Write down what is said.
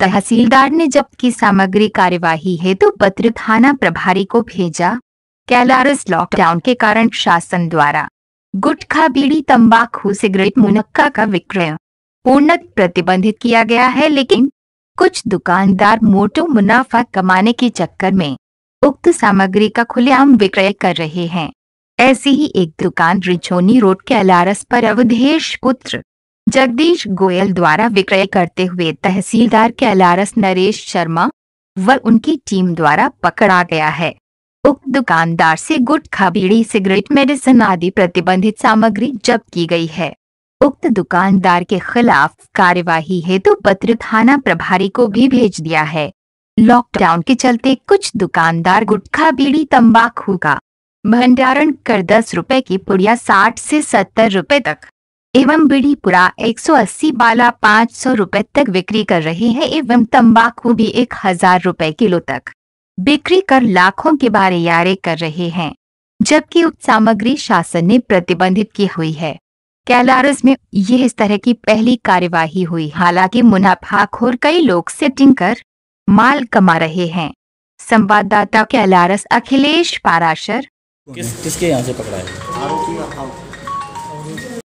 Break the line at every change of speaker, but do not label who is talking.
तहसीलदार ने जब्त सामग्री कार्यवाही हेतु तो पत्र थाना प्रभारी को भेजा कैलारस लॉकडाउन के कारण शासन द्वारा गुटखा बीड़ी तंबाकू सिगरेट मुनक्का का विक्रय पूर्णत प्रतिबंधित किया गया है लेकिन कुछ दुकानदार मोटो मुनाफा कमाने के चक्कर में उक्त सामग्री का खुलेआम विक्रय कर रहे हैं ऐसी ही एक दुकान रिछोनी रोड के अलारस पर अवधेश पुत्र जगदीश गोयल द्वारा विक्रय करते हुए तहसीलदार के अलारस नरेश शर्मा व उनकी टीम द्वारा पकड़ा गया है उक्त दुकानदार से गुटखा बीड़ी सिगरेट मेडिसिन आदि प्रतिबंधित सामग्री जब्त की गई है उक्त दुकानदार के खिलाफ कार्यवाही हेतु तो पत्र थाना प्रभारी को भी भेज दिया है लॉकडाउन के चलते कुछ दुकानदार गुटखा बीड़ी तंबाकू का भंडारण कर दस रुपए की पुड़िया साठ से सत्तर रुपए तक एवं बीड़ी पुरा एक सौ अस्सी बाला पाँच सौ रूपए तक बिक्री कर रहे हैं एवं तंबाकू भी एक हजार रूपए किलो तक बिक्री कर लाखों के बारे यारे कर रहे हैं जबकि उप सामग्री शासन ने प्रतिबंधित की हुई है कैलारस में यह इस तरह की पहली कार्यवाही हुई हालांकि मुनाफाखोर कई लोग सेटिंग कर माल कमा रहे हैं संवाददाता कैलारस अखिलेश पाराशर किस किसके यहाँ से पकड़ा है